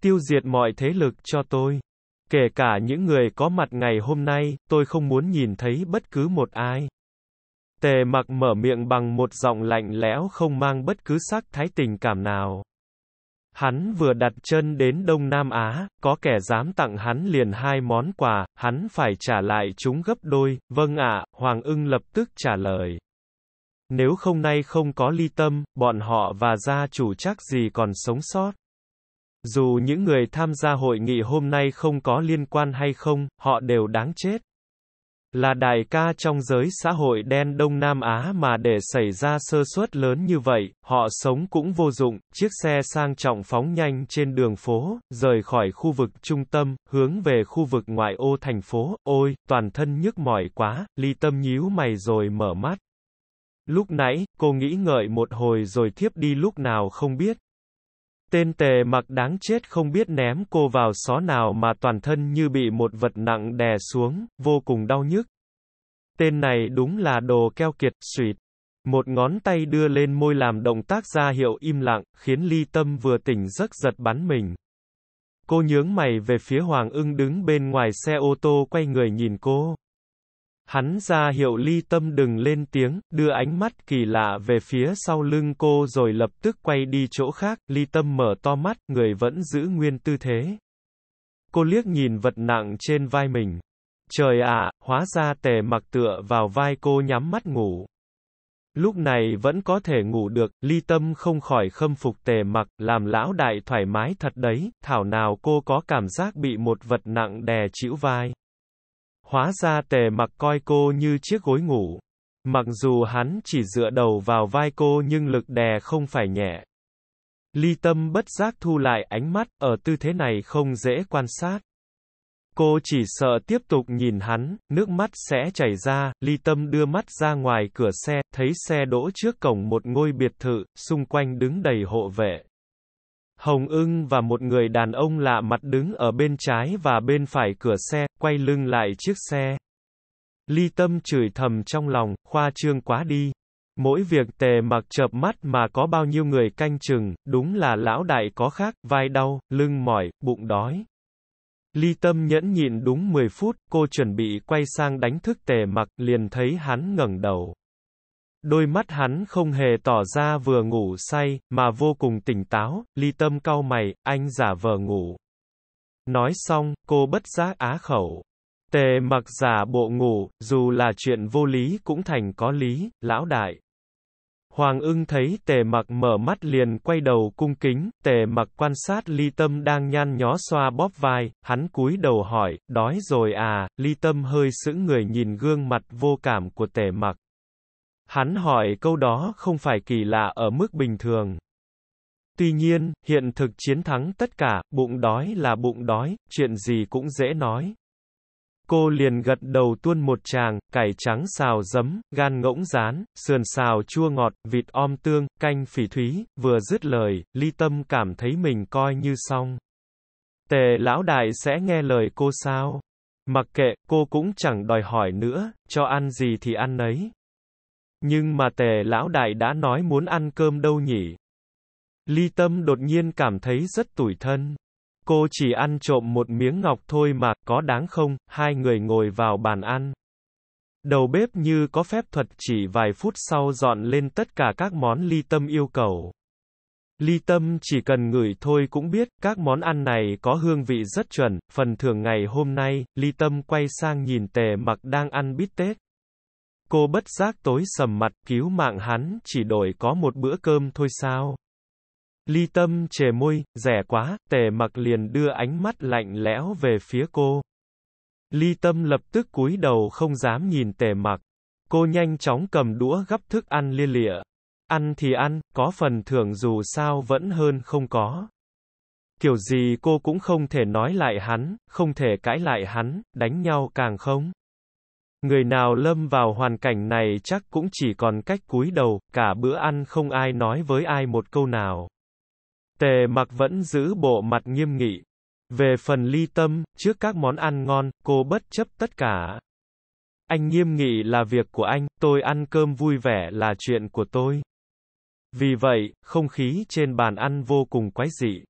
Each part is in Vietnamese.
tiêu diệt mọi thế lực cho tôi. Kể cả những người có mặt ngày hôm nay, tôi không muốn nhìn thấy bất cứ một ai. Tề mặc mở miệng bằng một giọng lạnh lẽo không mang bất cứ sắc thái tình cảm nào. Hắn vừa đặt chân đến Đông Nam Á, có kẻ dám tặng hắn liền hai món quà, hắn phải trả lại chúng gấp đôi, vâng ạ, Hoàng ưng lập tức trả lời. Nếu không nay không có ly tâm, bọn họ và gia chủ chắc gì còn sống sót. Dù những người tham gia hội nghị hôm nay không có liên quan hay không, họ đều đáng chết. Là đại ca trong giới xã hội đen Đông Nam Á mà để xảy ra sơ suất lớn như vậy, họ sống cũng vô dụng, chiếc xe sang trọng phóng nhanh trên đường phố, rời khỏi khu vực trung tâm, hướng về khu vực ngoại ô thành phố, ôi, toàn thân nhức mỏi quá, ly tâm nhíu mày rồi mở mắt. Lúc nãy, cô nghĩ ngợi một hồi rồi thiếp đi lúc nào không biết, Tên tề mặc đáng chết không biết ném cô vào xó nào mà toàn thân như bị một vật nặng đè xuống, vô cùng đau nhức. Tên này đúng là đồ keo kiệt, suyệt. Một ngón tay đưa lên môi làm động tác ra hiệu im lặng, khiến ly tâm vừa tỉnh giấc giật bắn mình. Cô nhướng mày về phía Hoàng ưng đứng bên ngoài xe ô tô quay người nhìn cô. Hắn ra hiệu ly tâm đừng lên tiếng, đưa ánh mắt kỳ lạ về phía sau lưng cô rồi lập tức quay đi chỗ khác, ly tâm mở to mắt, người vẫn giữ nguyên tư thế. Cô liếc nhìn vật nặng trên vai mình. Trời ạ, hóa ra tề mặc tựa vào vai cô nhắm mắt ngủ. Lúc này vẫn có thể ngủ được, ly tâm không khỏi khâm phục tề mặc, làm lão đại thoải mái thật đấy, thảo nào cô có cảm giác bị một vật nặng đè chịu vai. Hóa ra tề mặc coi cô như chiếc gối ngủ. Mặc dù hắn chỉ dựa đầu vào vai cô nhưng lực đè không phải nhẹ. Ly tâm bất giác thu lại ánh mắt, ở tư thế này không dễ quan sát. Cô chỉ sợ tiếp tục nhìn hắn, nước mắt sẽ chảy ra, ly tâm đưa mắt ra ngoài cửa xe, thấy xe đỗ trước cổng một ngôi biệt thự, xung quanh đứng đầy hộ vệ. Hồng ưng và một người đàn ông lạ mặt đứng ở bên trái và bên phải cửa xe, quay lưng lại chiếc xe. Ly tâm chửi thầm trong lòng, khoa trương quá đi. Mỗi việc tề mặc chợp mắt mà có bao nhiêu người canh chừng, đúng là lão đại có khác, vai đau, lưng mỏi, bụng đói. Ly tâm nhẫn nhịn đúng 10 phút, cô chuẩn bị quay sang đánh thức tề mặc, liền thấy hắn ngẩng đầu. Đôi mắt hắn không hề tỏ ra vừa ngủ say, mà vô cùng tỉnh táo, ly tâm cau mày, anh giả vờ ngủ. Nói xong, cô bất giác á khẩu. Tề mặc giả bộ ngủ, dù là chuyện vô lý cũng thành có lý, lão đại. Hoàng ưng thấy tề mặc mở mắt liền quay đầu cung kính, tề mặc quan sát ly tâm đang nhăn nhó xoa bóp vai, hắn cúi đầu hỏi, đói rồi à, ly tâm hơi sững người nhìn gương mặt vô cảm của tề mặc. Hắn hỏi câu đó không phải kỳ lạ ở mức bình thường. Tuy nhiên, hiện thực chiến thắng tất cả, bụng đói là bụng đói, chuyện gì cũng dễ nói. Cô liền gật đầu tuôn một tràng, cải trắng xào giấm, gan ngỗng rán, sườn xào chua ngọt, vịt om tương, canh phỉ thúy, vừa dứt lời, ly tâm cảm thấy mình coi như xong. Tề lão đại sẽ nghe lời cô sao? Mặc kệ, cô cũng chẳng đòi hỏi nữa, cho ăn gì thì ăn nấy. Nhưng mà tề lão đại đã nói muốn ăn cơm đâu nhỉ? Ly tâm đột nhiên cảm thấy rất tủi thân. Cô chỉ ăn trộm một miếng ngọc thôi mà, có đáng không, hai người ngồi vào bàn ăn. Đầu bếp như có phép thuật chỉ vài phút sau dọn lên tất cả các món ly tâm yêu cầu. Ly tâm chỉ cần ngửi thôi cũng biết, các món ăn này có hương vị rất chuẩn, phần thưởng ngày hôm nay, ly tâm quay sang nhìn tề mặc đang ăn bít tết. Cô bất giác tối sầm mặt cứu mạng hắn chỉ đổi có một bữa cơm thôi sao. Ly tâm chề môi, rẻ quá, tề mặc liền đưa ánh mắt lạnh lẽo về phía cô. Ly tâm lập tức cúi đầu không dám nhìn tề mặc. Cô nhanh chóng cầm đũa gắp thức ăn lia lịa. Ăn thì ăn, có phần thưởng dù sao vẫn hơn không có. Kiểu gì cô cũng không thể nói lại hắn, không thể cãi lại hắn, đánh nhau càng không. Người nào lâm vào hoàn cảnh này chắc cũng chỉ còn cách cúi đầu, cả bữa ăn không ai nói với ai một câu nào. Tề mặc vẫn giữ bộ mặt nghiêm nghị. Về phần ly tâm, trước các món ăn ngon, cô bất chấp tất cả. Anh nghiêm nghị là việc của anh, tôi ăn cơm vui vẻ là chuyện của tôi. Vì vậy, không khí trên bàn ăn vô cùng quái dị.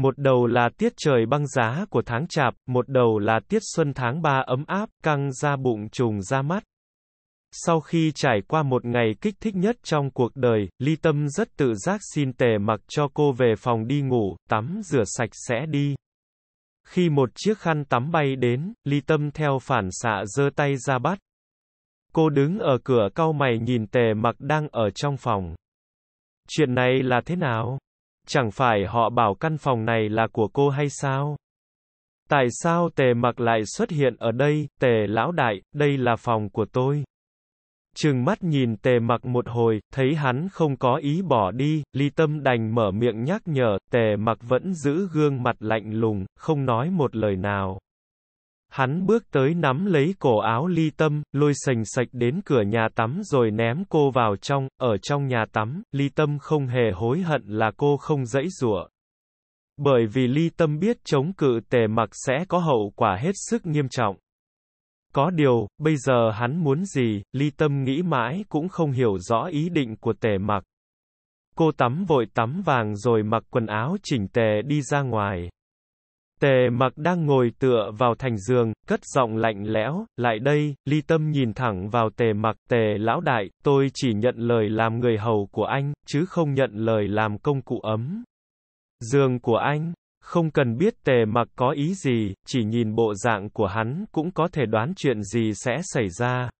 Một đầu là tiết trời băng giá của tháng chạp, một đầu là tiết xuân tháng ba ấm áp, căng ra bụng trùng ra mắt. Sau khi trải qua một ngày kích thích nhất trong cuộc đời, Ly Tâm rất tự giác xin tề mặc cho cô về phòng đi ngủ, tắm rửa sạch sẽ đi. Khi một chiếc khăn tắm bay đến, Ly Tâm theo phản xạ giơ tay ra bắt. Cô đứng ở cửa cau mày nhìn tề mặc đang ở trong phòng. Chuyện này là thế nào? Chẳng phải họ bảo căn phòng này là của cô hay sao? Tại sao tề mặc lại xuất hiện ở đây, tề lão đại, đây là phòng của tôi. Trừng mắt nhìn tề mặc một hồi, thấy hắn không có ý bỏ đi, ly tâm đành mở miệng nhắc nhở, tề mặc vẫn giữ gương mặt lạnh lùng, không nói một lời nào. Hắn bước tới nắm lấy cổ áo ly tâm, lôi sành sạch đến cửa nhà tắm rồi ném cô vào trong, ở trong nhà tắm, ly tâm không hề hối hận là cô không dãy rủa Bởi vì ly tâm biết chống cự tề mặc sẽ có hậu quả hết sức nghiêm trọng. Có điều, bây giờ hắn muốn gì, ly tâm nghĩ mãi cũng không hiểu rõ ý định của tề mặc. Cô tắm vội tắm vàng rồi mặc quần áo chỉnh tề đi ra ngoài. Tề mặc đang ngồi tựa vào thành giường, cất giọng lạnh lẽo, lại đây, ly tâm nhìn thẳng vào tề mặc, tề lão đại, tôi chỉ nhận lời làm người hầu của anh, chứ không nhận lời làm công cụ ấm. Giường của anh, không cần biết tề mặc có ý gì, chỉ nhìn bộ dạng của hắn cũng có thể đoán chuyện gì sẽ xảy ra.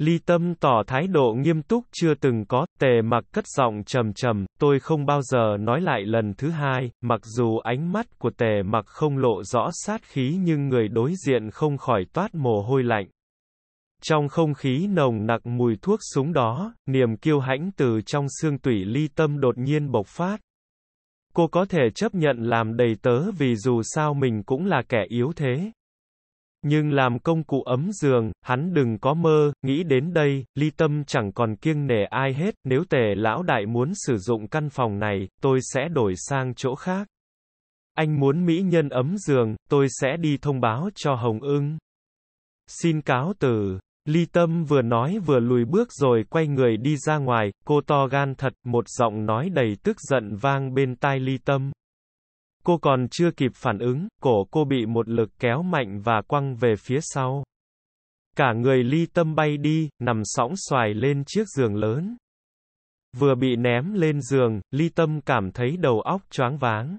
Ly Tâm tỏ thái độ nghiêm túc chưa từng có, tề mặc cất giọng trầm trầm, tôi không bao giờ nói lại lần thứ hai, mặc dù ánh mắt của tề mặc không lộ rõ sát khí nhưng người đối diện không khỏi toát mồ hôi lạnh. Trong không khí nồng nặc mùi thuốc súng đó, niềm kiêu hãnh từ trong xương tủy ly tâm đột nhiên bộc phát. Cô có thể chấp nhận làm đầy tớ vì dù sao mình cũng là kẻ yếu thế. Nhưng làm công cụ ấm giường, hắn đừng có mơ, nghĩ đến đây, ly tâm chẳng còn kiêng nể ai hết, nếu tề lão đại muốn sử dụng căn phòng này, tôi sẽ đổi sang chỗ khác. Anh muốn mỹ nhân ấm giường, tôi sẽ đi thông báo cho Hồng ưng. Xin cáo từ, ly tâm vừa nói vừa lùi bước rồi quay người đi ra ngoài, cô to gan thật, một giọng nói đầy tức giận vang bên tai ly tâm. Cô còn chưa kịp phản ứng, cổ cô bị một lực kéo mạnh và quăng về phía sau. Cả người ly tâm bay đi, nằm sóng xoài lên chiếc giường lớn. Vừa bị ném lên giường, ly tâm cảm thấy đầu óc choáng váng.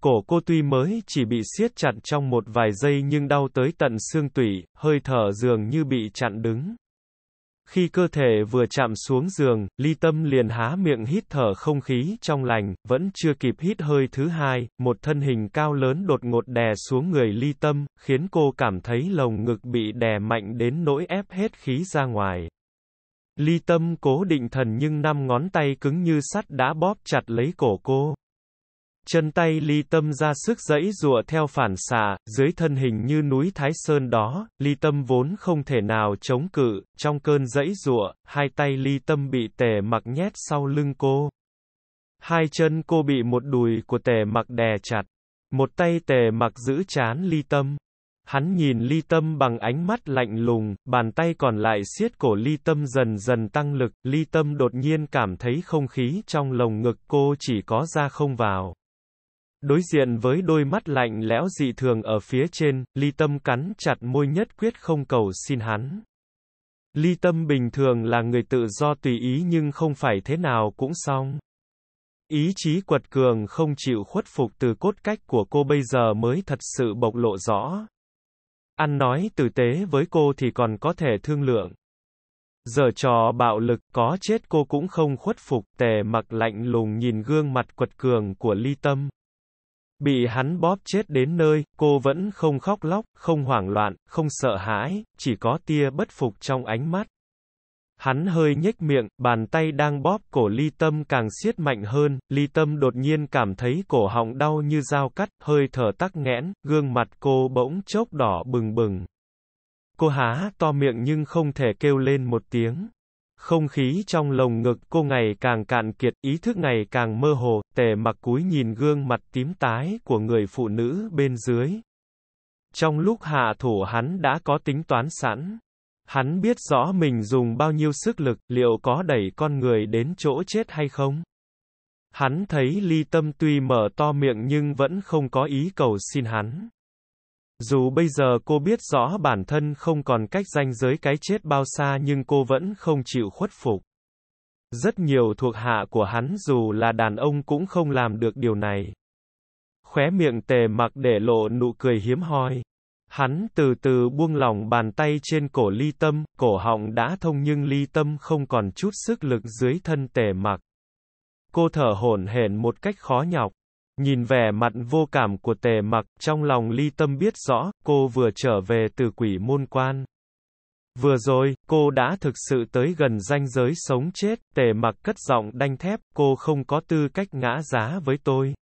Cổ cô tuy mới chỉ bị siết chặt trong một vài giây nhưng đau tới tận xương tủy, hơi thở dường như bị chặn đứng. Khi cơ thể vừa chạm xuống giường, ly tâm liền há miệng hít thở không khí trong lành, vẫn chưa kịp hít hơi thứ hai, một thân hình cao lớn đột ngột đè xuống người ly tâm, khiến cô cảm thấy lồng ngực bị đè mạnh đến nỗi ép hết khí ra ngoài. Ly tâm cố định thần nhưng năm ngón tay cứng như sắt đã bóp chặt lấy cổ cô chân tay ly tâm ra sức dẫy dụa theo phản xạ, dưới thân hình như núi Thái Sơn đó, ly tâm vốn không thể nào chống cự, trong cơn dẫy dụa, hai tay ly tâm bị tề mặc nhét sau lưng cô. Hai chân cô bị một đùi của tề mặc đè chặt, một tay tề mặc giữ chán ly tâm. Hắn nhìn ly tâm bằng ánh mắt lạnh lùng, bàn tay còn lại siết cổ ly tâm dần dần tăng lực, ly tâm đột nhiên cảm thấy không khí trong lồng ngực cô chỉ có ra không vào. Đối diện với đôi mắt lạnh lẽo dị thường ở phía trên, ly tâm cắn chặt môi nhất quyết không cầu xin hắn. Ly tâm bình thường là người tự do tùy ý nhưng không phải thế nào cũng xong. Ý chí quật cường không chịu khuất phục từ cốt cách của cô bây giờ mới thật sự bộc lộ rõ. Ăn nói tử tế với cô thì còn có thể thương lượng. Giờ trò bạo lực có chết cô cũng không khuất phục tề mặc lạnh lùng nhìn gương mặt quật cường của ly tâm. Bị hắn bóp chết đến nơi, cô vẫn không khóc lóc, không hoảng loạn, không sợ hãi, chỉ có tia bất phục trong ánh mắt. Hắn hơi nhếch miệng, bàn tay đang bóp cổ ly tâm càng siết mạnh hơn, ly tâm đột nhiên cảm thấy cổ họng đau như dao cắt, hơi thở tắc nghẽn, gương mặt cô bỗng chốc đỏ bừng bừng. Cô há to miệng nhưng không thể kêu lên một tiếng. Không khí trong lồng ngực cô ngày càng cạn kiệt, ý thức ngày càng mơ hồ, tề mặc cúi nhìn gương mặt tím tái của người phụ nữ bên dưới. Trong lúc hạ thủ hắn đã có tính toán sẵn. Hắn biết rõ mình dùng bao nhiêu sức lực, liệu có đẩy con người đến chỗ chết hay không? Hắn thấy ly tâm tuy mở to miệng nhưng vẫn không có ý cầu xin hắn. Dù bây giờ cô biết rõ bản thân không còn cách danh giới cái chết bao xa nhưng cô vẫn không chịu khuất phục. Rất nhiều thuộc hạ của hắn dù là đàn ông cũng không làm được điều này. Khóe miệng tề mặc để lộ nụ cười hiếm hoi. Hắn từ từ buông lỏng bàn tay trên cổ ly tâm, cổ họng đã thông nhưng ly tâm không còn chút sức lực dưới thân tề mặc. Cô thở hổn hển một cách khó nhọc. Nhìn vẻ mặt vô cảm của tề mặc, trong lòng ly tâm biết rõ, cô vừa trở về từ quỷ môn quan. Vừa rồi, cô đã thực sự tới gần ranh giới sống chết, tề mặc cất giọng đanh thép, cô không có tư cách ngã giá với tôi.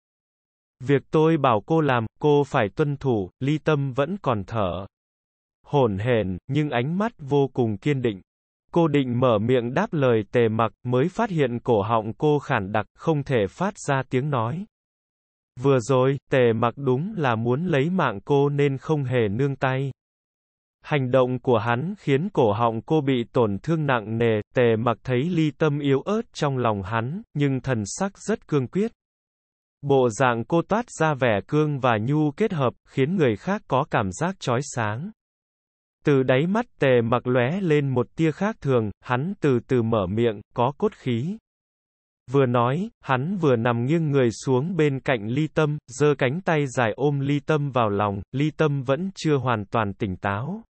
Việc tôi bảo cô làm, cô phải tuân thủ, ly tâm vẫn còn thở. Hổn hển, nhưng ánh mắt vô cùng kiên định. Cô định mở miệng đáp lời tề mặc, mới phát hiện cổ họng cô khản đặc, không thể phát ra tiếng nói. Vừa rồi, tề mặc đúng là muốn lấy mạng cô nên không hề nương tay. Hành động của hắn khiến cổ họng cô bị tổn thương nặng nề, tề mặc thấy ly tâm yếu ớt trong lòng hắn, nhưng thần sắc rất cương quyết. Bộ dạng cô toát ra vẻ cương và nhu kết hợp, khiến người khác có cảm giác chói sáng. Từ đáy mắt tề mặc lóe lên một tia khác thường, hắn từ từ mở miệng, có cốt khí. Vừa nói, hắn vừa nằm nghiêng người xuống bên cạnh ly tâm, giơ cánh tay dài ôm ly tâm vào lòng, ly tâm vẫn chưa hoàn toàn tỉnh táo,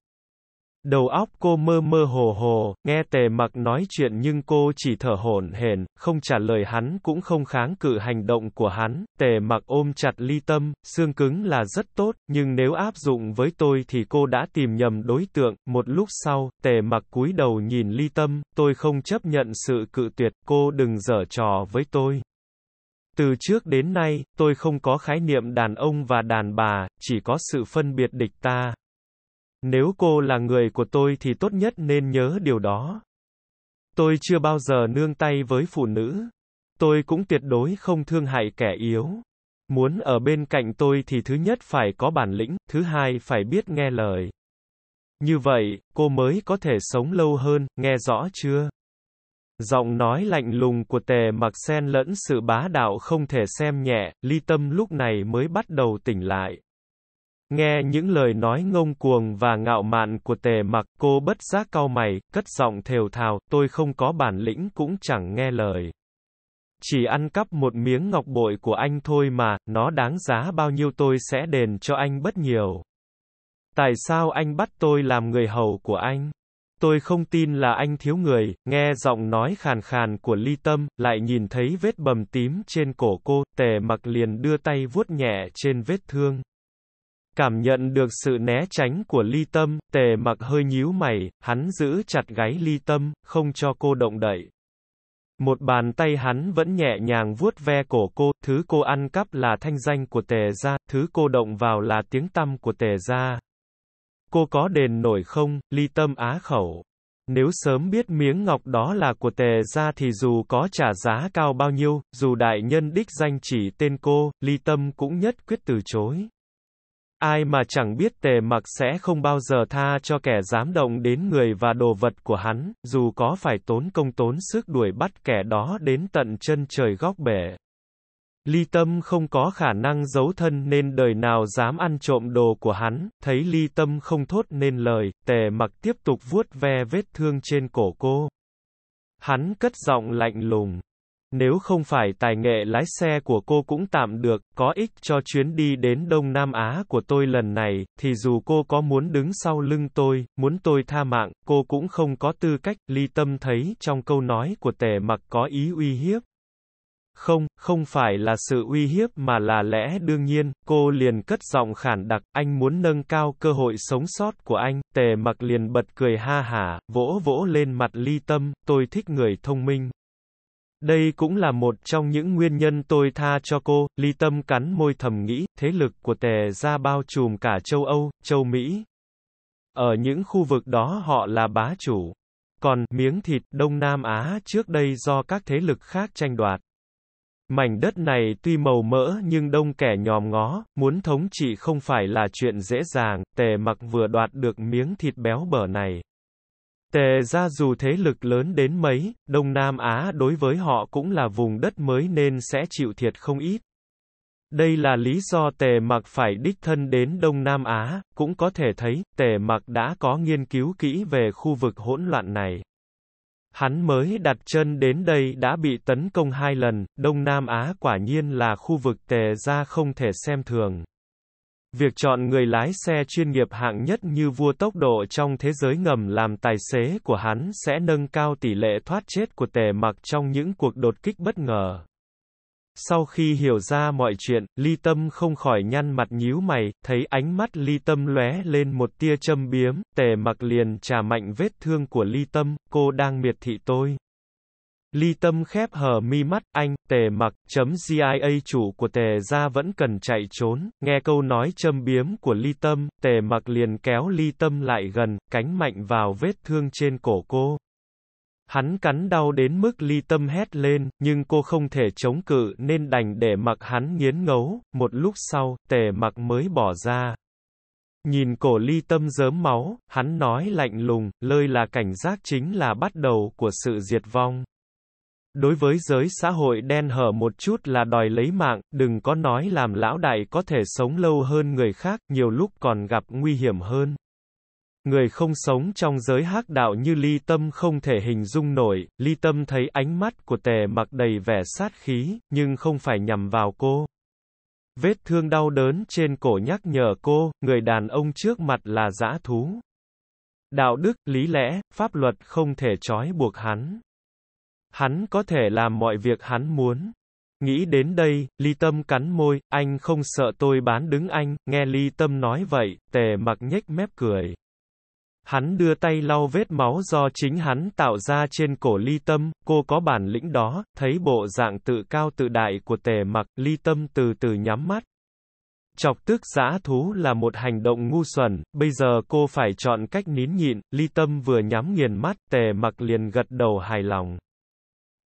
Đầu óc cô mơ mơ hồ hồ, nghe tề mặc nói chuyện nhưng cô chỉ thở hổn hển, không trả lời hắn cũng không kháng cự hành động của hắn. Tề mặc ôm chặt ly tâm, xương cứng là rất tốt, nhưng nếu áp dụng với tôi thì cô đã tìm nhầm đối tượng. Một lúc sau, tề mặc cúi đầu nhìn ly tâm, tôi không chấp nhận sự cự tuyệt, cô đừng dở trò với tôi. Từ trước đến nay, tôi không có khái niệm đàn ông và đàn bà, chỉ có sự phân biệt địch ta. Nếu cô là người của tôi thì tốt nhất nên nhớ điều đó. Tôi chưa bao giờ nương tay với phụ nữ. Tôi cũng tuyệt đối không thương hại kẻ yếu. Muốn ở bên cạnh tôi thì thứ nhất phải có bản lĩnh, thứ hai phải biết nghe lời. Như vậy, cô mới có thể sống lâu hơn, nghe rõ chưa? Giọng nói lạnh lùng của tề mặc sen lẫn sự bá đạo không thể xem nhẹ, ly tâm lúc này mới bắt đầu tỉnh lại. Nghe những lời nói ngông cuồng và ngạo mạn của tề mặc cô bất giác cau mày, cất giọng thều thào, tôi không có bản lĩnh cũng chẳng nghe lời. Chỉ ăn cắp một miếng ngọc bội của anh thôi mà, nó đáng giá bao nhiêu tôi sẽ đền cho anh bất nhiều. Tại sao anh bắt tôi làm người hầu của anh? Tôi không tin là anh thiếu người, nghe giọng nói khàn khàn của ly tâm, lại nhìn thấy vết bầm tím trên cổ cô, tề mặc liền đưa tay vuốt nhẹ trên vết thương. Cảm nhận được sự né tránh của ly tâm, tề mặc hơi nhíu mày, hắn giữ chặt gáy ly tâm, không cho cô động đậy. Một bàn tay hắn vẫn nhẹ nhàng vuốt ve cổ cô, thứ cô ăn cắp là thanh danh của tề gia, thứ cô động vào là tiếng tăm của tề gia. Cô có đền nổi không, ly tâm á khẩu. Nếu sớm biết miếng ngọc đó là của tề gia thì dù có trả giá cao bao nhiêu, dù đại nhân đích danh chỉ tên cô, ly tâm cũng nhất quyết từ chối. Ai mà chẳng biết tề mặc sẽ không bao giờ tha cho kẻ dám động đến người và đồ vật của hắn, dù có phải tốn công tốn sức đuổi bắt kẻ đó đến tận chân trời góc bể. Ly Tâm không có khả năng giấu thân nên đời nào dám ăn trộm đồ của hắn, thấy Ly Tâm không thốt nên lời, tề mặc tiếp tục vuốt ve vết thương trên cổ cô. Hắn cất giọng lạnh lùng. Nếu không phải tài nghệ lái xe của cô cũng tạm được, có ích cho chuyến đi đến Đông Nam Á của tôi lần này, thì dù cô có muốn đứng sau lưng tôi, muốn tôi tha mạng, cô cũng không có tư cách, ly tâm thấy trong câu nói của tề mặc có ý uy hiếp. Không, không phải là sự uy hiếp mà là lẽ đương nhiên, cô liền cất giọng khản đặc, anh muốn nâng cao cơ hội sống sót của anh, tề mặc liền bật cười ha hả, vỗ vỗ lên mặt ly tâm, tôi thích người thông minh. Đây cũng là một trong những nguyên nhân tôi tha cho cô, ly tâm cắn môi thầm nghĩ, thế lực của tề ra bao trùm cả châu Âu, châu Mỹ. Ở những khu vực đó họ là bá chủ. Còn, miếng thịt, Đông Nam Á trước đây do các thế lực khác tranh đoạt. Mảnh đất này tuy màu mỡ nhưng đông kẻ nhòm ngó, muốn thống trị không phải là chuyện dễ dàng, tề mặc vừa đoạt được miếng thịt béo bở này. Tề ra dù thế lực lớn đến mấy, Đông Nam Á đối với họ cũng là vùng đất mới nên sẽ chịu thiệt không ít. Đây là lý do tề mặc phải đích thân đến Đông Nam Á, cũng có thể thấy, tề mặc đã có nghiên cứu kỹ về khu vực hỗn loạn này. Hắn mới đặt chân đến đây đã bị tấn công hai lần, Đông Nam Á quả nhiên là khu vực tề ra không thể xem thường. Việc chọn người lái xe chuyên nghiệp hạng nhất như vua tốc độ trong thế giới ngầm làm tài xế của hắn sẽ nâng cao tỷ lệ thoát chết của tề mặc trong những cuộc đột kích bất ngờ. Sau khi hiểu ra mọi chuyện, Ly Tâm không khỏi nhăn mặt nhíu mày, thấy ánh mắt Ly Tâm lóe lên một tia châm biếm, tề mặc liền trà mạnh vết thương của Ly Tâm, cô đang miệt thị tôi. Ly tâm khép hờ mi mắt, anh, tề mặc, chấm CIA chủ của tề ra vẫn cần chạy trốn, nghe câu nói châm biếm của ly tâm, tề mặc liền kéo ly tâm lại gần, cánh mạnh vào vết thương trên cổ cô. Hắn cắn đau đến mức ly tâm hét lên, nhưng cô không thể chống cự nên đành để mặc hắn nghiến ngấu, một lúc sau, tề mặc mới bỏ ra. Nhìn cổ ly tâm dớm máu, hắn nói lạnh lùng, lời là cảnh giác chính là bắt đầu của sự diệt vong. Đối với giới xã hội đen hở một chút là đòi lấy mạng, đừng có nói làm lão đại có thể sống lâu hơn người khác, nhiều lúc còn gặp nguy hiểm hơn. Người không sống trong giới hắc đạo như ly tâm không thể hình dung nổi, ly tâm thấy ánh mắt của tề mặc đầy vẻ sát khí, nhưng không phải nhằm vào cô. Vết thương đau đớn trên cổ nhắc nhở cô, người đàn ông trước mặt là dã thú. Đạo đức, lý lẽ, pháp luật không thể trói buộc hắn. Hắn có thể làm mọi việc hắn muốn. Nghĩ đến đây, ly tâm cắn môi, anh không sợ tôi bán đứng anh, nghe ly tâm nói vậy, tề mặc nhếch mép cười. Hắn đưa tay lau vết máu do chính hắn tạo ra trên cổ ly tâm, cô có bản lĩnh đó, thấy bộ dạng tự cao tự đại của tề mặc, ly tâm từ từ nhắm mắt. Chọc tức giã thú là một hành động ngu xuẩn, bây giờ cô phải chọn cách nín nhịn, ly tâm vừa nhắm nghiền mắt, tề mặc liền gật đầu hài lòng.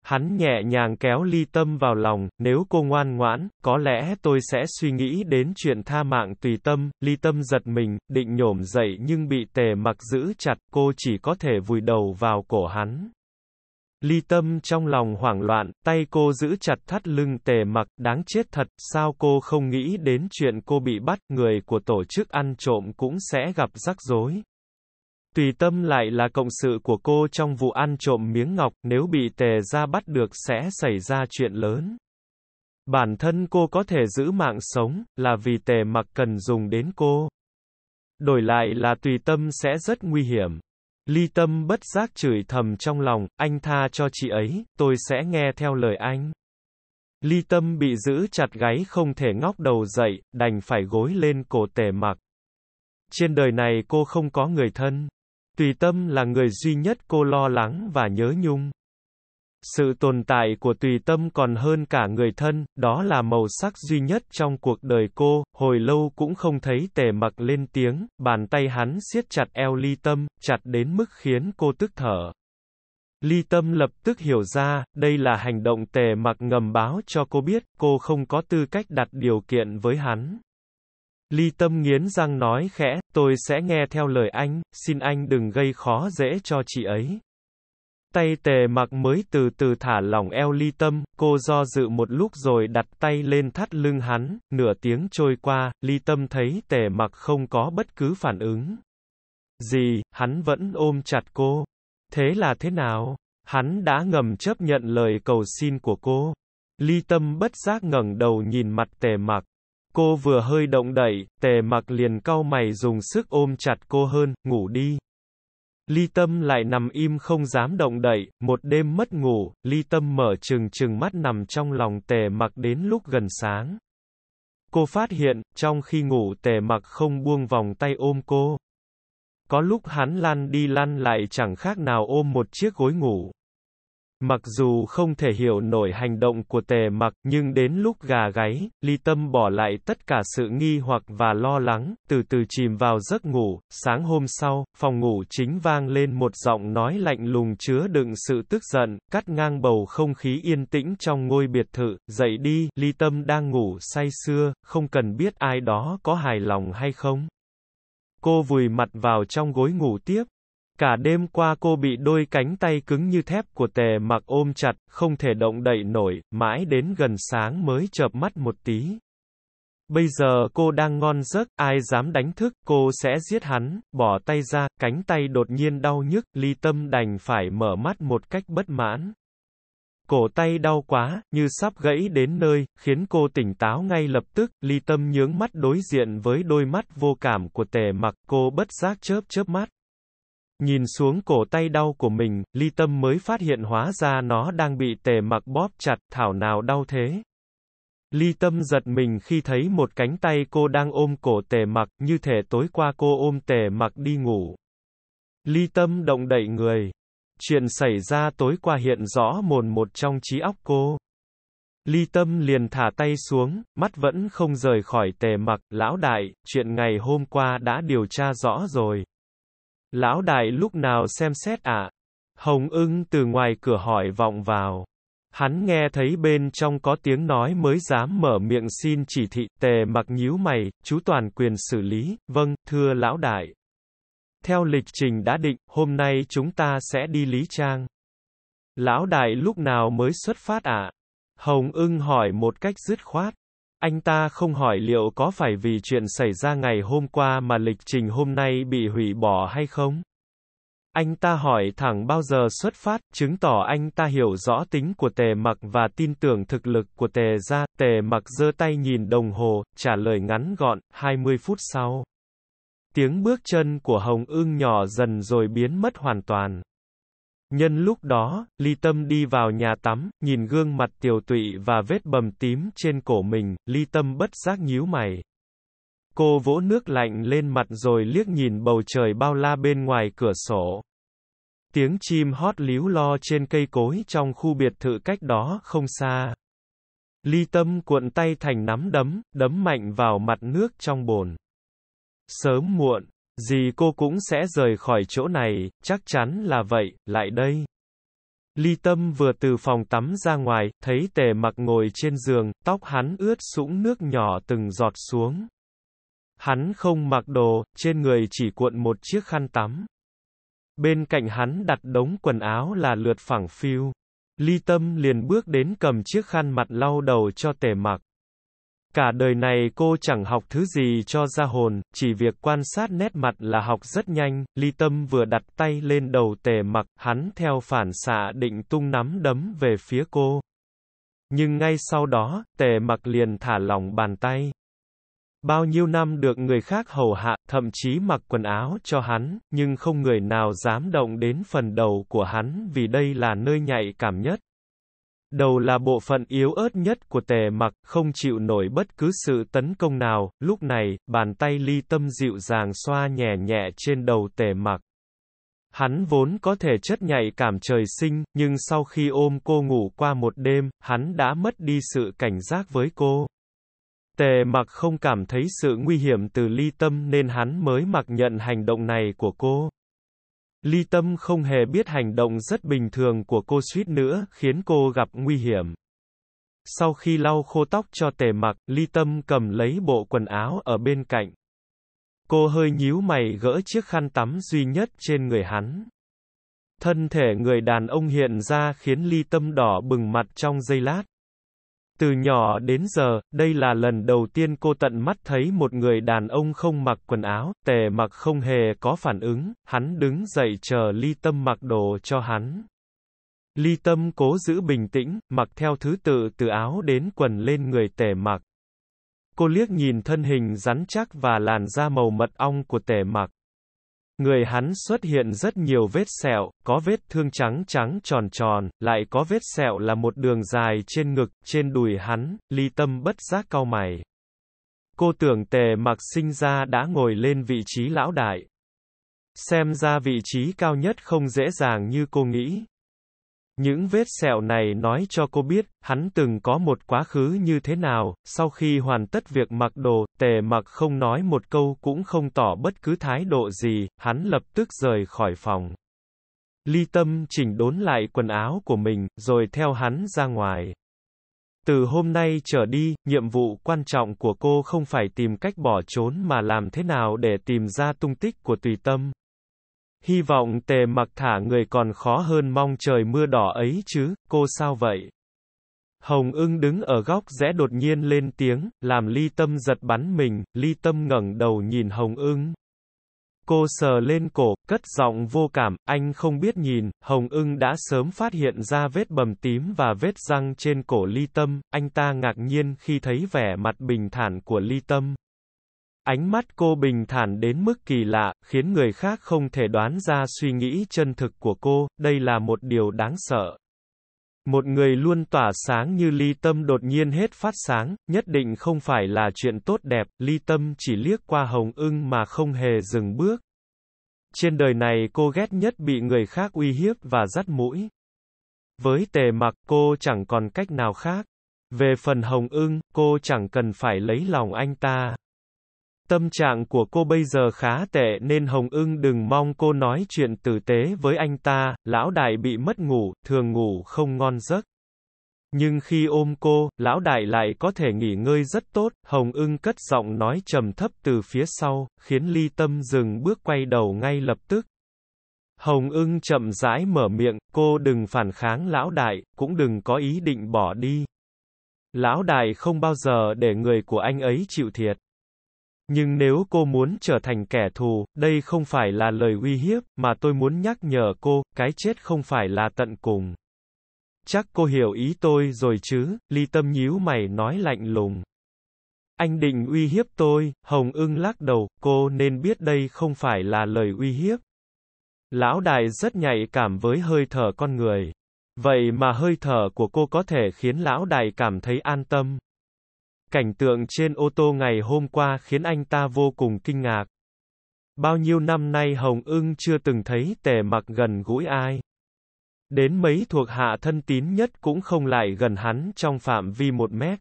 Hắn nhẹ nhàng kéo ly tâm vào lòng, nếu cô ngoan ngoãn, có lẽ tôi sẽ suy nghĩ đến chuyện tha mạng tùy tâm, ly tâm giật mình, định nhổm dậy nhưng bị tề mặc giữ chặt, cô chỉ có thể vùi đầu vào cổ hắn. Ly tâm trong lòng hoảng loạn, tay cô giữ chặt thắt lưng tề mặc, đáng chết thật, sao cô không nghĩ đến chuyện cô bị bắt, người của tổ chức ăn trộm cũng sẽ gặp rắc rối. Tùy tâm lại là cộng sự của cô trong vụ ăn trộm miếng ngọc, nếu bị tề ra bắt được sẽ xảy ra chuyện lớn. Bản thân cô có thể giữ mạng sống, là vì tề mặc cần dùng đến cô. Đổi lại là tùy tâm sẽ rất nguy hiểm. Ly tâm bất giác chửi thầm trong lòng, anh tha cho chị ấy, tôi sẽ nghe theo lời anh. Ly tâm bị giữ chặt gáy không thể ngóc đầu dậy, đành phải gối lên cổ tề mặc. Trên đời này cô không có người thân. Tùy tâm là người duy nhất cô lo lắng và nhớ nhung. Sự tồn tại của tùy tâm còn hơn cả người thân, đó là màu sắc duy nhất trong cuộc đời cô, hồi lâu cũng không thấy tề mặc lên tiếng, bàn tay hắn siết chặt eo ly tâm, chặt đến mức khiến cô tức thở. Ly tâm lập tức hiểu ra, đây là hành động tề mặc ngầm báo cho cô biết, cô không có tư cách đặt điều kiện với hắn. Ly Tâm nghiến răng nói khẽ, tôi sẽ nghe theo lời anh, xin anh đừng gây khó dễ cho chị ấy. Tay tề mặc mới từ từ thả lỏng eo ly tâm, cô do dự một lúc rồi đặt tay lên thắt lưng hắn, nửa tiếng trôi qua, ly tâm thấy tề mặc không có bất cứ phản ứng. Gì, hắn vẫn ôm chặt cô. Thế là thế nào? Hắn đã ngầm chấp nhận lời cầu xin của cô. Ly tâm bất giác ngẩng đầu nhìn mặt tề mặc. Cô vừa hơi động đậy, tề mặc liền cau mày dùng sức ôm chặt cô hơn, ngủ đi. Ly Tâm lại nằm im không dám động đậy, một đêm mất ngủ, Ly Tâm mở trừng trừng mắt nằm trong lòng tề mặc đến lúc gần sáng. Cô phát hiện, trong khi ngủ tề mặc không buông vòng tay ôm cô. Có lúc hắn lăn đi lăn lại chẳng khác nào ôm một chiếc gối ngủ. Mặc dù không thể hiểu nổi hành động của tề mặc, nhưng đến lúc gà gáy, ly tâm bỏ lại tất cả sự nghi hoặc và lo lắng, từ từ chìm vào giấc ngủ, sáng hôm sau, phòng ngủ chính vang lên một giọng nói lạnh lùng chứa đựng sự tức giận, cắt ngang bầu không khí yên tĩnh trong ngôi biệt thự, dậy đi, ly tâm đang ngủ say sưa, không cần biết ai đó có hài lòng hay không. Cô vùi mặt vào trong gối ngủ tiếp, Cả đêm qua cô bị đôi cánh tay cứng như thép của tề mặc ôm chặt, không thể động đậy nổi, mãi đến gần sáng mới chợp mắt một tí. Bây giờ cô đang ngon giấc, ai dám đánh thức, cô sẽ giết hắn, bỏ tay ra, cánh tay đột nhiên đau nhức, ly tâm đành phải mở mắt một cách bất mãn. Cổ tay đau quá, như sắp gãy đến nơi, khiến cô tỉnh táo ngay lập tức, ly tâm nhướng mắt đối diện với đôi mắt vô cảm của tề mặc, cô bất giác chớp chớp mắt. Nhìn xuống cổ tay đau của mình, ly tâm mới phát hiện hóa ra nó đang bị tề mặc bóp chặt, thảo nào đau thế. Ly tâm giật mình khi thấy một cánh tay cô đang ôm cổ tề mặc, như thể tối qua cô ôm tề mặc đi ngủ. Ly tâm động đậy người. Chuyện xảy ra tối qua hiện rõ mồn một trong trí óc cô. Ly tâm liền thả tay xuống, mắt vẫn không rời khỏi tề mặc, lão đại, chuyện ngày hôm qua đã điều tra rõ rồi. Lão đại lúc nào xem xét ạ? Hồng ưng từ ngoài cửa hỏi vọng vào. Hắn nghe thấy bên trong có tiếng nói mới dám mở miệng xin chỉ thị, tề mặc nhíu mày, chú toàn quyền xử lý, vâng, thưa lão đại. Theo lịch trình đã định, hôm nay chúng ta sẽ đi Lý Trang. Lão đại lúc nào mới xuất phát ạ? Hồng ưng hỏi một cách dứt khoát. Anh ta không hỏi liệu có phải vì chuyện xảy ra ngày hôm qua mà lịch trình hôm nay bị hủy bỏ hay không. Anh ta hỏi thẳng bao giờ xuất phát, chứng tỏ anh ta hiểu rõ tính của tề mặc và tin tưởng thực lực của tề ra, tề mặc giơ tay nhìn đồng hồ, trả lời ngắn gọn, 20 phút sau. Tiếng bước chân của Hồng ưng nhỏ dần rồi biến mất hoàn toàn. Nhân lúc đó, Ly Tâm đi vào nhà tắm, nhìn gương mặt tiểu tụy và vết bầm tím trên cổ mình, Ly Tâm bất giác nhíu mày. Cô vỗ nước lạnh lên mặt rồi liếc nhìn bầu trời bao la bên ngoài cửa sổ. Tiếng chim hót líu lo trên cây cối trong khu biệt thự cách đó không xa. Ly Tâm cuộn tay thành nắm đấm, đấm mạnh vào mặt nước trong bồn. Sớm muộn, gì cô cũng sẽ rời khỏi chỗ này, chắc chắn là vậy, lại đây. Ly Tâm vừa từ phòng tắm ra ngoài, thấy tề mặc ngồi trên giường, tóc hắn ướt sũng nước nhỏ từng giọt xuống. Hắn không mặc đồ, trên người chỉ cuộn một chiếc khăn tắm. Bên cạnh hắn đặt đống quần áo là lượt phẳng phiu. Ly Tâm liền bước đến cầm chiếc khăn mặt lau đầu cho tề mặc. Cả đời này cô chẳng học thứ gì cho ra hồn, chỉ việc quan sát nét mặt là học rất nhanh, ly tâm vừa đặt tay lên đầu tề mặc, hắn theo phản xạ định tung nắm đấm về phía cô. Nhưng ngay sau đó, tề mặc liền thả lỏng bàn tay. Bao nhiêu năm được người khác hầu hạ, thậm chí mặc quần áo cho hắn, nhưng không người nào dám động đến phần đầu của hắn vì đây là nơi nhạy cảm nhất. Đầu là bộ phận yếu ớt nhất của tề mặc, không chịu nổi bất cứ sự tấn công nào, lúc này, bàn tay ly tâm dịu dàng xoa nhẹ nhẹ trên đầu tề mặc. Hắn vốn có thể chất nhạy cảm trời sinh, nhưng sau khi ôm cô ngủ qua một đêm, hắn đã mất đi sự cảnh giác với cô. Tề mặc không cảm thấy sự nguy hiểm từ ly tâm nên hắn mới mặc nhận hành động này của cô. Ly Tâm không hề biết hành động rất bình thường của cô suýt nữa, khiến cô gặp nguy hiểm. Sau khi lau khô tóc cho tề mặc, Ly Tâm cầm lấy bộ quần áo ở bên cạnh. Cô hơi nhíu mày gỡ chiếc khăn tắm duy nhất trên người hắn. Thân thể người đàn ông hiện ra khiến Ly Tâm đỏ bừng mặt trong giây lát. Từ nhỏ đến giờ, đây là lần đầu tiên cô tận mắt thấy một người đàn ông không mặc quần áo, tề mặc không hề có phản ứng, hắn đứng dậy chờ ly tâm mặc đồ cho hắn. Ly tâm cố giữ bình tĩnh, mặc theo thứ tự từ áo đến quần lên người tề mặc. Cô liếc nhìn thân hình rắn chắc và làn da màu mật ong của tề mặc. Người hắn xuất hiện rất nhiều vết sẹo, có vết thương trắng trắng tròn tròn, lại có vết sẹo là một đường dài trên ngực, trên đùi hắn, ly tâm bất giác cau mày. Cô tưởng tề mặc sinh ra đã ngồi lên vị trí lão đại. Xem ra vị trí cao nhất không dễ dàng như cô nghĩ. Những vết sẹo này nói cho cô biết, hắn từng có một quá khứ như thế nào, sau khi hoàn tất việc mặc đồ, tề mặc không nói một câu cũng không tỏ bất cứ thái độ gì, hắn lập tức rời khỏi phòng. Ly Tâm chỉnh đốn lại quần áo của mình, rồi theo hắn ra ngoài. Từ hôm nay trở đi, nhiệm vụ quan trọng của cô không phải tìm cách bỏ trốn mà làm thế nào để tìm ra tung tích của tùy tâm hy vọng tề mặc thả người còn khó hơn mong trời mưa đỏ ấy chứ, cô sao vậy? Hồng ưng đứng ở góc rẽ đột nhiên lên tiếng, làm ly tâm giật bắn mình, ly tâm ngẩng đầu nhìn hồng ưng. Cô sờ lên cổ, cất giọng vô cảm, anh không biết nhìn, hồng ưng đã sớm phát hiện ra vết bầm tím và vết răng trên cổ ly tâm, anh ta ngạc nhiên khi thấy vẻ mặt bình thản của ly tâm. Ánh mắt cô bình thản đến mức kỳ lạ, khiến người khác không thể đoán ra suy nghĩ chân thực của cô, đây là một điều đáng sợ. Một người luôn tỏa sáng như ly tâm đột nhiên hết phát sáng, nhất định không phải là chuyện tốt đẹp, ly tâm chỉ liếc qua hồng ưng mà không hề dừng bước. Trên đời này cô ghét nhất bị người khác uy hiếp và dắt mũi. Với tề mặc cô chẳng còn cách nào khác. Về phần hồng ưng, cô chẳng cần phải lấy lòng anh ta. Tâm trạng của cô bây giờ khá tệ nên Hồng ưng đừng mong cô nói chuyện tử tế với anh ta, lão đại bị mất ngủ, thường ngủ không ngon giấc. Nhưng khi ôm cô, lão đại lại có thể nghỉ ngơi rất tốt, Hồng ưng cất giọng nói trầm thấp từ phía sau, khiến ly tâm dừng bước quay đầu ngay lập tức. Hồng ưng chậm rãi mở miệng, cô đừng phản kháng lão đại, cũng đừng có ý định bỏ đi. Lão đại không bao giờ để người của anh ấy chịu thiệt. Nhưng nếu cô muốn trở thành kẻ thù, đây không phải là lời uy hiếp, mà tôi muốn nhắc nhở cô, cái chết không phải là tận cùng. Chắc cô hiểu ý tôi rồi chứ, ly tâm nhíu mày nói lạnh lùng. Anh định uy hiếp tôi, Hồng ưng lắc đầu, cô nên biết đây không phải là lời uy hiếp. Lão đại rất nhạy cảm với hơi thở con người. Vậy mà hơi thở của cô có thể khiến lão đại cảm thấy an tâm. Cảnh tượng trên ô tô ngày hôm qua khiến anh ta vô cùng kinh ngạc. Bao nhiêu năm nay Hồng ưng chưa từng thấy tề mặc gần gũi ai. Đến mấy thuộc hạ thân tín nhất cũng không lại gần hắn trong phạm vi một mét.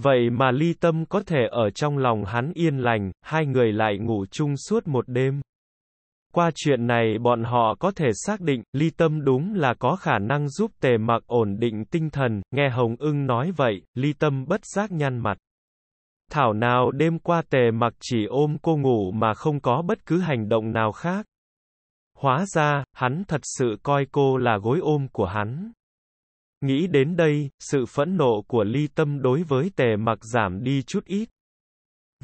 Vậy mà ly tâm có thể ở trong lòng hắn yên lành, hai người lại ngủ chung suốt một đêm. Qua chuyện này bọn họ có thể xác định, ly tâm đúng là có khả năng giúp tề mặc ổn định tinh thần, nghe Hồng ưng nói vậy, ly tâm bất giác nhăn mặt. Thảo nào đêm qua tề mặc chỉ ôm cô ngủ mà không có bất cứ hành động nào khác. Hóa ra, hắn thật sự coi cô là gối ôm của hắn. Nghĩ đến đây, sự phẫn nộ của ly tâm đối với tề mặc giảm đi chút ít.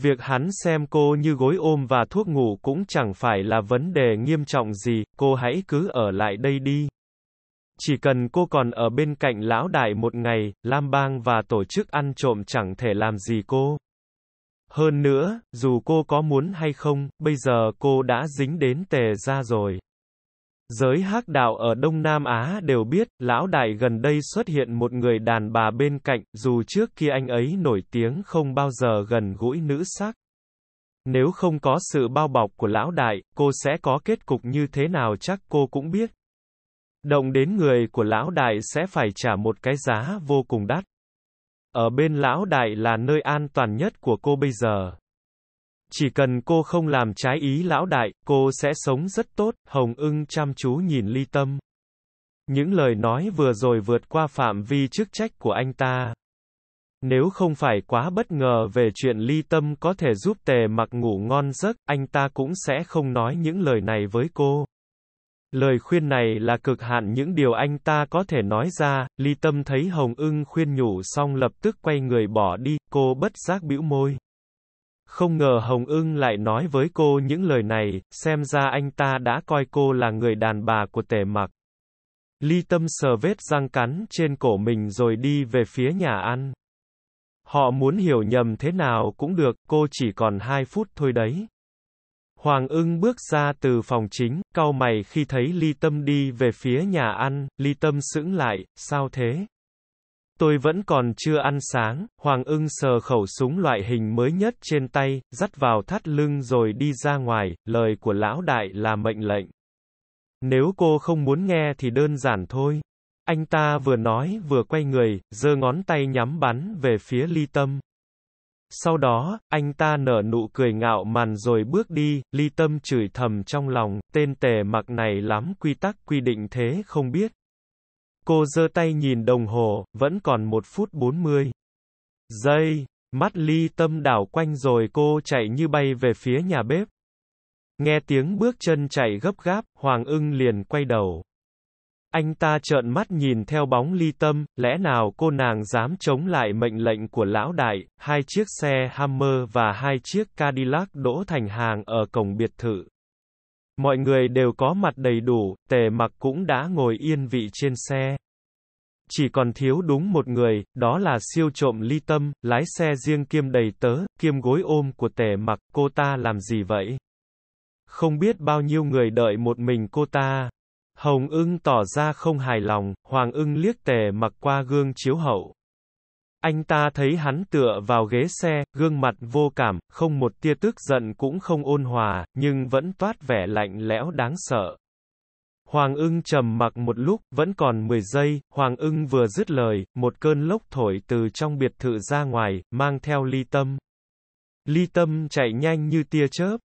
Việc hắn xem cô như gối ôm và thuốc ngủ cũng chẳng phải là vấn đề nghiêm trọng gì, cô hãy cứ ở lại đây đi. Chỉ cần cô còn ở bên cạnh lão đại một ngày, Lam Bang và tổ chức ăn trộm chẳng thể làm gì cô. Hơn nữa, dù cô có muốn hay không, bây giờ cô đã dính đến tề ra rồi. Giới hắc đạo ở Đông Nam Á đều biết, lão đại gần đây xuất hiện một người đàn bà bên cạnh, dù trước kia anh ấy nổi tiếng không bao giờ gần gũi nữ sắc. Nếu không có sự bao bọc của lão đại, cô sẽ có kết cục như thế nào chắc cô cũng biết. Động đến người của lão đại sẽ phải trả một cái giá vô cùng đắt. Ở bên lão đại là nơi an toàn nhất của cô bây giờ. Chỉ cần cô không làm trái ý lão đại, cô sẽ sống rất tốt, Hồng ưng chăm chú nhìn ly tâm. Những lời nói vừa rồi vượt qua phạm vi chức trách của anh ta. Nếu không phải quá bất ngờ về chuyện ly tâm có thể giúp tề mặc ngủ ngon giấc, anh ta cũng sẽ không nói những lời này với cô. Lời khuyên này là cực hạn những điều anh ta có thể nói ra, ly tâm thấy Hồng ưng khuyên nhủ xong lập tức quay người bỏ đi, cô bất giác bĩu môi. Không ngờ Hồng ưng lại nói với cô những lời này, xem ra anh ta đã coi cô là người đàn bà của tề mặc. Ly tâm sờ vết răng cắn trên cổ mình rồi đi về phía nhà ăn. Họ muốn hiểu nhầm thế nào cũng được, cô chỉ còn 2 phút thôi đấy. Hoàng ưng bước ra từ phòng chính, cau mày khi thấy Ly Tâm đi về phía nhà ăn, Ly Tâm sững lại, sao thế? Tôi vẫn còn chưa ăn sáng, Hoàng ưng sờ khẩu súng loại hình mới nhất trên tay, dắt vào thắt lưng rồi đi ra ngoài, lời của lão đại là mệnh lệnh. Nếu cô không muốn nghe thì đơn giản thôi. Anh ta vừa nói vừa quay người, giơ ngón tay nhắm bắn về phía ly tâm. Sau đó, anh ta nở nụ cười ngạo màn rồi bước đi, ly tâm chửi thầm trong lòng, tên tề mặc này lắm quy tắc quy định thế không biết. Cô giơ tay nhìn đồng hồ, vẫn còn một phút 40 giây. Mắt ly tâm đảo quanh rồi cô chạy như bay về phía nhà bếp. Nghe tiếng bước chân chạy gấp gáp, Hoàng ưng liền quay đầu. Anh ta trợn mắt nhìn theo bóng ly tâm, lẽ nào cô nàng dám chống lại mệnh lệnh của lão đại, hai chiếc xe Hammer và hai chiếc Cadillac đỗ thành hàng ở cổng biệt thự. Mọi người đều có mặt đầy đủ, tề mặc cũng đã ngồi yên vị trên xe. Chỉ còn thiếu đúng một người, đó là siêu trộm ly tâm, lái xe riêng kiêm đầy tớ, kiêm gối ôm của tề mặc, cô ta làm gì vậy? Không biết bao nhiêu người đợi một mình cô ta. Hồng ưng tỏ ra không hài lòng, Hoàng ưng liếc tề mặc qua gương chiếu hậu. Anh ta thấy hắn tựa vào ghế xe, gương mặt vô cảm, không một tia tức giận cũng không ôn hòa, nhưng vẫn toát vẻ lạnh lẽo đáng sợ. Hoàng ưng trầm mặc một lúc, vẫn còn 10 giây, Hoàng ưng vừa dứt lời, một cơn lốc thổi từ trong biệt thự ra ngoài, mang theo ly tâm. Ly tâm chạy nhanh như tia chớp,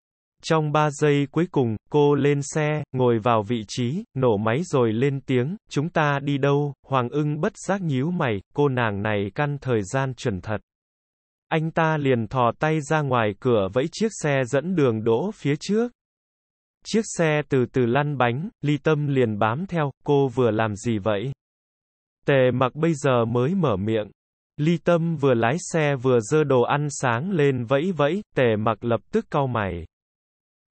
trong 3 giây cuối cùng, cô lên xe, ngồi vào vị trí, nổ máy rồi lên tiếng, chúng ta đi đâu, Hoàng ưng bất giác nhíu mày, cô nàng này căn thời gian chuẩn thật. Anh ta liền thò tay ra ngoài cửa vẫy chiếc xe dẫn đường đỗ phía trước. Chiếc xe từ từ lăn bánh, ly tâm liền bám theo, cô vừa làm gì vậy? Tề mặc bây giờ mới mở miệng. Ly tâm vừa lái xe vừa dơ đồ ăn sáng lên vẫy vẫy, tề mặc lập tức cau mày.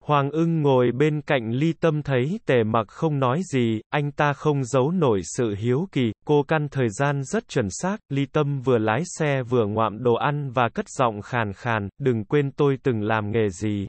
Hoàng ưng ngồi bên cạnh ly tâm thấy tề mặc không nói gì, anh ta không giấu nổi sự hiếu kỳ, cô căn thời gian rất chuẩn xác, ly tâm vừa lái xe vừa ngoạm đồ ăn và cất giọng khàn khàn, đừng quên tôi từng làm nghề gì.